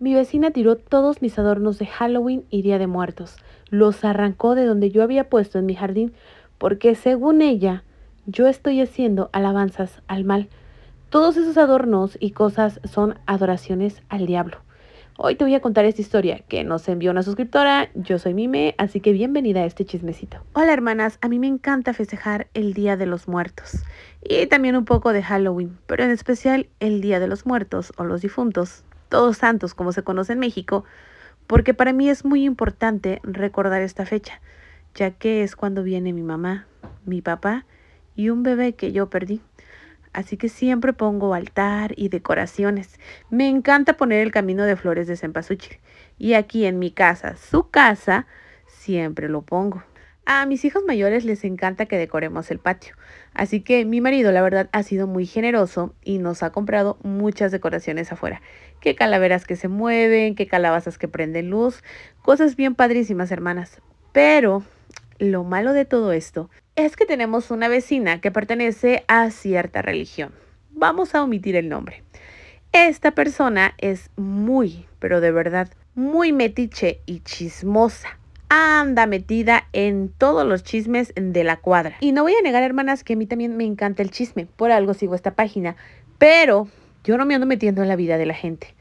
Mi vecina tiró todos mis adornos de Halloween y Día de Muertos. Los arrancó de donde yo había puesto en mi jardín, porque según ella, yo estoy haciendo alabanzas al mal. Todos esos adornos y cosas son adoraciones al diablo. Hoy te voy a contar esta historia que nos envió una suscriptora. Yo soy Mime, así que bienvenida a este chismecito. Hola hermanas, a mí me encanta festejar el Día de los Muertos y también un poco de Halloween, pero en especial el Día de los Muertos o los difuntos. Todos Santos, como se conoce en México, porque para mí es muy importante recordar esta fecha, ya que es cuando viene mi mamá, mi papá y un bebé que yo perdí. Así que siempre pongo altar y decoraciones. Me encanta poner el camino de flores de cempasúchil. Y aquí en mi casa, su casa, siempre lo pongo. A mis hijos mayores les encanta que decoremos el patio, así que mi marido la verdad ha sido muy generoso y nos ha comprado muchas decoraciones afuera. Qué calaveras que se mueven, qué calabazas que prenden luz, cosas bien padrísimas hermanas. Pero lo malo de todo esto es que tenemos una vecina que pertenece a cierta religión. Vamos a omitir el nombre. Esta persona es muy, pero de verdad, muy metiche y chismosa anda metida en todos los chismes de la cuadra. Y no voy a negar, hermanas, que a mí también me encanta el chisme. Por algo sigo esta página. Pero yo no me ando metiendo en la vida de la gente.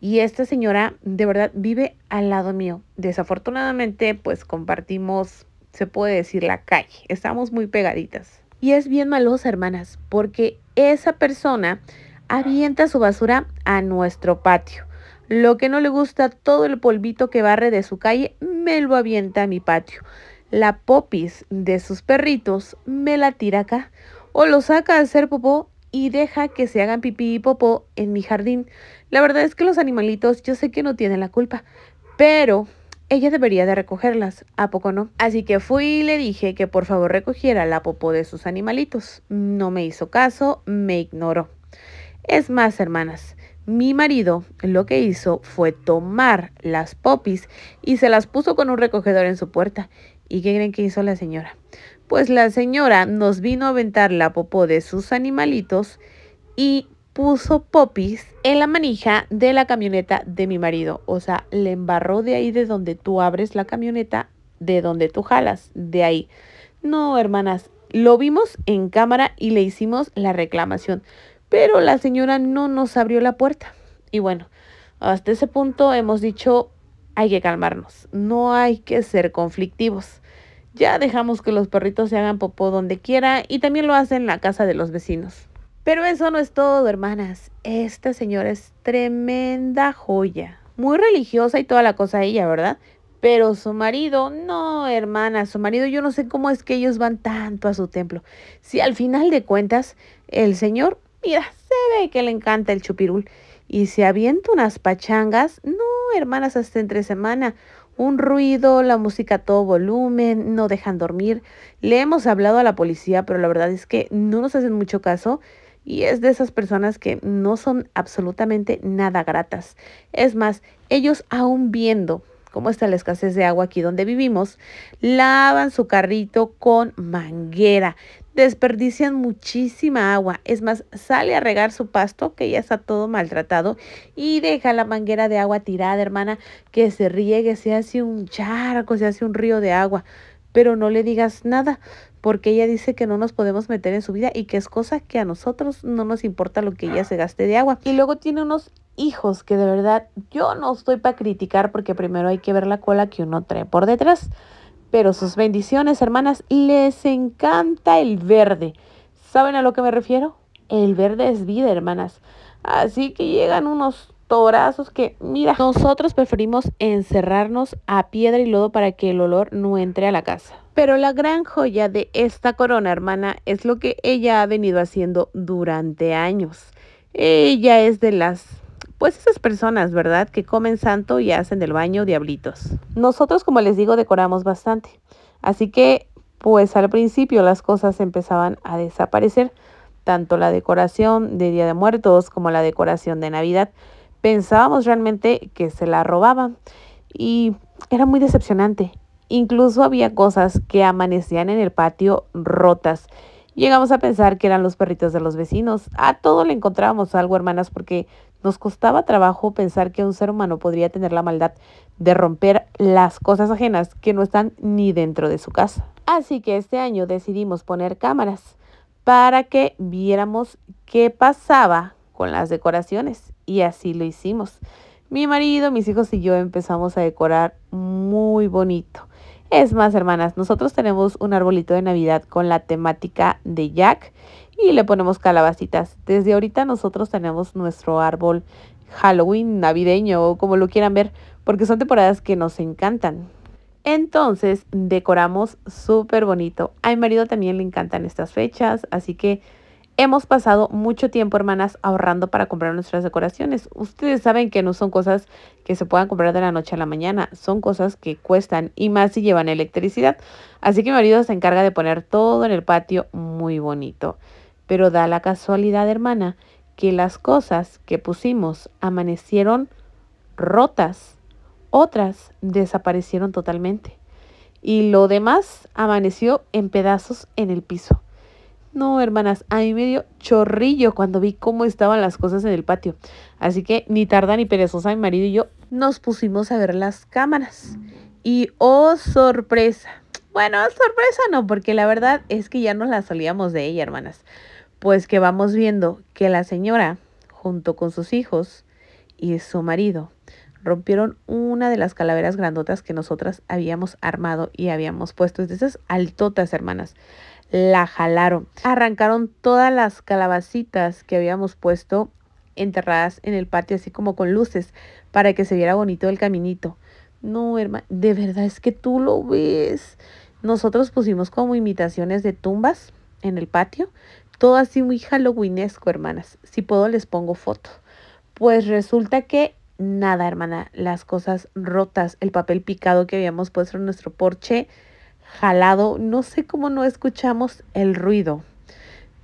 Y esta señora de verdad vive al lado mío. Desafortunadamente, pues compartimos, se puede decir, la calle. Estamos muy pegaditas. Y es bien malosa, hermanas, porque esa persona avienta su basura a nuestro patio. Lo que no le gusta, todo el polvito que barre de su calle, me lo avienta a mi patio. La popis de sus perritos me la tira acá. O lo saca a hacer popó y deja que se hagan pipí y popó en mi jardín. La verdad es que los animalitos yo sé que no tienen la culpa, pero ella debería de recogerlas, ¿a poco no? Así que fui y le dije que por favor recogiera la popó de sus animalitos. No me hizo caso, me ignoró. Es más, hermanas, mi marido lo que hizo fue tomar las popis y se las puso con un recogedor en su puerta. ¿Y qué creen que hizo la señora? Pues la señora nos vino a aventar la popó de sus animalitos y puso popis en la manija de la camioneta de mi marido. O sea, le embarró de ahí de donde tú abres la camioneta, de donde tú jalas, de ahí. No, hermanas, lo vimos en cámara y le hicimos la reclamación pero la señora no nos abrió la puerta. Y bueno, hasta ese punto hemos dicho, hay que calmarnos, no hay que ser conflictivos. Ya dejamos que los perritos se hagan popó donde quiera y también lo hacen en la casa de los vecinos. Pero eso no es todo, hermanas. Esta señora es tremenda joya. Muy religiosa y toda la cosa ella, ¿verdad? Pero su marido, no, hermana, su marido, yo no sé cómo es que ellos van tanto a su templo. Si al final de cuentas, el Señor Mira, se ve que le encanta el chupirul. Y se avienta unas pachangas. No, hermanas, hasta entre semana. Un ruido, la música a todo volumen, no dejan dormir. Le hemos hablado a la policía, pero la verdad es que no nos hacen mucho caso. Y es de esas personas que no son absolutamente nada gratas. Es más, ellos aún viendo cómo está la escasez de agua aquí donde vivimos, lavan su carrito con manguera desperdician muchísima agua. Es más, sale a regar su pasto que ya está todo maltratado y deja la manguera de agua tirada, hermana, que se riegue, se hace un charco, se hace un río de agua. Pero no le digas nada, porque ella dice que no nos podemos meter en su vida y que es cosa que a nosotros no nos importa lo que ella se gaste de agua. Y luego tiene unos hijos que de verdad yo no estoy para criticar porque primero hay que ver la cola que uno trae por detrás pero sus bendiciones, hermanas, les encanta el verde. ¿Saben a lo que me refiero? El verde es vida, hermanas. Así que llegan unos torazos que, mira, nosotros preferimos encerrarnos a piedra y lodo para que el olor no entre a la casa. Pero la gran joya de esta corona, hermana, es lo que ella ha venido haciendo durante años. Ella es de las pues esas personas, ¿verdad? Que comen santo y hacen del baño diablitos. Nosotros, como les digo, decoramos bastante. Así que, pues al principio las cosas empezaban a desaparecer, tanto la decoración de Día de Muertos como la decoración de Navidad. Pensábamos realmente que se la robaban y era muy decepcionante. Incluso había cosas que amanecían en el patio rotas. Llegamos a pensar que eran los perritos de los vecinos. A todo le encontrábamos algo, hermanas, porque nos costaba trabajo pensar que un ser humano podría tener la maldad de romper las cosas ajenas que no están ni dentro de su casa. Así que este año decidimos poner cámaras para que viéramos qué pasaba con las decoraciones y así lo hicimos. Mi marido, mis hijos y yo empezamos a decorar muy bonito. Es más, hermanas, nosotros tenemos un arbolito de Navidad con la temática de Jack y le ponemos calabacitas. Desde ahorita nosotros tenemos nuestro árbol Halloween navideño, o como lo quieran ver, porque son temporadas que nos encantan. Entonces decoramos súper bonito. A mi marido también le encantan estas fechas, así que Hemos pasado mucho tiempo, hermanas, ahorrando para comprar nuestras decoraciones. Ustedes saben que no son cosas que se puedan comprar de la noche a la mañana, son cosas que cuestan y más si llevan electricidad. Así que mi marido se encarga de poner todo en el patio muy bonito. Pero da la casualidad, hermana, que las cosas que pusimos amanecieron rotas, otras desaparecieron totalmente y lo demás amaneció en pedazos en el piso. No, hermanas, a mí me dio chorrillo cuando vi cómo estaban las cosas en el patio. Así que ni tarda ni perezosa mi marido y yo nos pusimos a ver las cámaras. Y oh, sorpresa. Bueno, sorpresa no, porque la verdad es que ya nos la salíamos de ella, hermanas. Pues que vamos viendo que la señora, junto con sus hijos y su marido, rompieron una de las calaveras grandotas que nosotras habíamos armado y habíamos puesto. esas altotas, hermanas la jalaron. Arrancaron todas las calabacitas que habíamos puesto enterradas en el patio, así como con luces, para que se viera bonito el caminito. No, hermana, de verdad es que tú lo ves. Nosotros pusimos como imitaciones de tumbas en el patio, todo así muy halloweenesco, hermanas. Si puedo les pongo foto. Pues resulta que nada, hermana, las cosas rotas, el papel picado que habíamos puesto en nuestro porche, jalado, no sé cómo no escuchamos el ruido,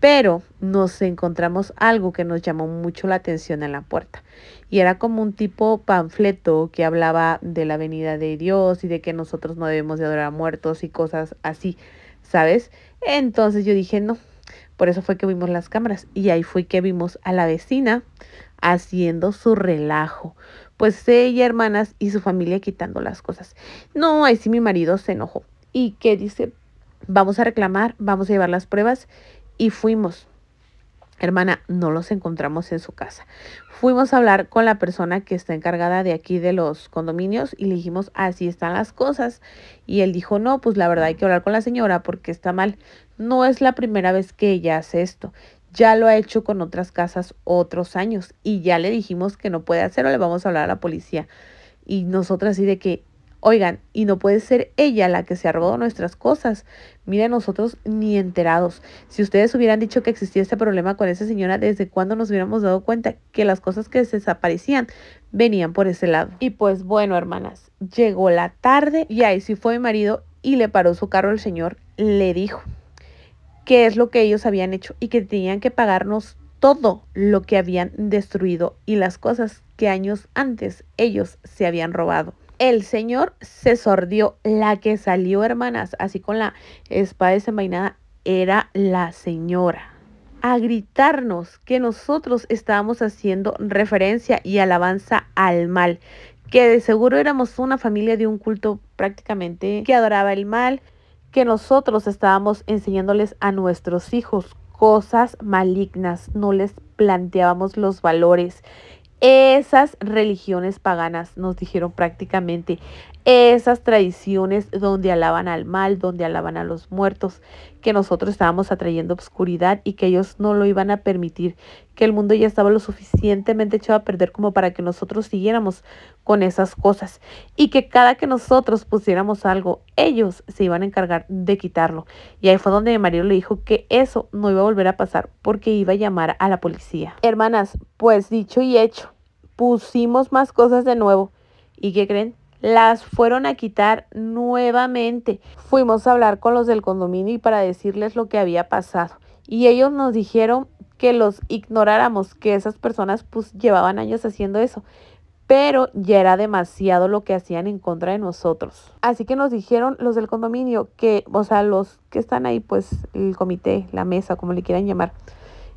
pero nos encontramos algo que nos llamó mucho la atención en la puerta. Y era como un tipo panfleto que hablaba de la venida de Dios y de que nosotros no debemos de adorar a muertos y cosas así, ¿sabes? Entonces yo dije, no, por eso fue que vimos las cámaras y ahí fue que vimos a la vecina haciendo su relajo. Pues ella, hermanas y su familia quitando las cosas. No, ahí sí mi marido se enojó y que dice, vamos a reclamar, vamos a llevar las pruebas y fuimos. Hermana, no los encontramos en su casa. Fuimos a hablar con la persona que está encargada de aquí de los condominios y le dijimos, así están las cosas. Y él dijo, no, pues la verdad hay que hablar con la señora porque está mal. No es la primera vez que ella hace esto. Ya lo ha hecho con otras casas otros años y ya le dijimos que no puede hacerlo, le vamos a hablar a la policía. Y nosotras así de que, Oigan, y no puede ser ella la que se ha robado nuestras cosas. Miren nosotros ni enterados. Si ustedes hubieran dicho que existía este problema con esa señora, desde cuándo nos hubiéramos dado cuenta que las cosas que desaparecían venían por ese lado. Y pues bueno, hermanas, llegó la tarde y ahí sí fue mi marido y le paró su carro al señor, le dijo qué es lo que ellos habían hecho y que tenían que pagarnos todo lo que habían destruido y las cosas que años antes ellos se habían robado el Señor se sordió. La que salió, hermanas, así con la espada desenvainada, era la señora. A gritarnos que nosotros estábamos haciendo referencia y alabanza al mal, que de seguro éramos una familia de un culto prácticamente que adoraba el mal, que nosotros estábamos enseñándoles a nuestros hijos cosas malignas, no les planteábamos los valores esas religiones paganas, nos dijeron prácticamente, esas tradiciones donde alaban al mal, donde alaban a los muertos, que nosotros estábamos atrayendo obscuridad y que ellos no lo iban a permitir, que el mundo ya estaba lo suficientemente echado a perder como para que nosotros siguiéramos con esas cosas y que cada que nosotros pusiéramos algo, ellos se iban a encargar de quitarlo. Y ahí fue donde mi marido le dijo que eso no iba a volver a pasar porque iba a llamar a la policía. Hermanas, pues dicho y hecho, pusimos más cosas de nuevo. ¿Y qué creen? Las fueron a quitar nuevamente. Fuimos a hablar con los del condominio y para decirles lo que había pasado. Y ellos nos dijeron que los ignoráramos, que esas personas pues llevaban años haciendo eso. Pero ya era demasiado lo que hacían en contra de nosotros. Así que nos dijeron los del condominio que, o sea, los que están ahí, pues el comité, la mesa, como le quieran llamar,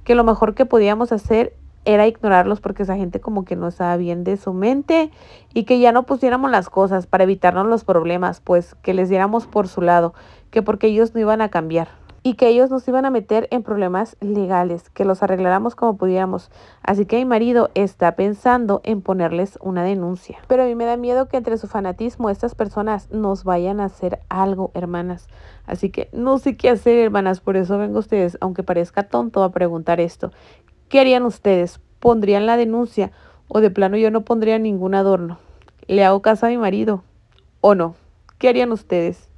que lo mejor que podíamos hacer era ignorarlos porque esa gente como que no estaba bien de su mente y que ya no pusiéramos las cosas para evitarnos los problemas, pues que les diéramos por su lado, que porque ellos no iban a cambiar y que ellos nos iban a meter en problemas legales, que los arregláramos como pudiéramos. Así que mi marido está pensando en ponerles una denuncia. Pero a mí me da miedo que entre su fanatismo estas personas nos vayan a hacer algo, hermanas. Así que no sé qué hacer, hermanas, por eso vengo a ustedes, aunque parezca tonto, a preguntar esto. ¿Qué harían ustedes? ¿Pondrían la denuncia? ¿O de plano yo no pondría ningún adorno? ¿Le hago caso a mi marido? ¿O no? ¿Qué harían ustedes?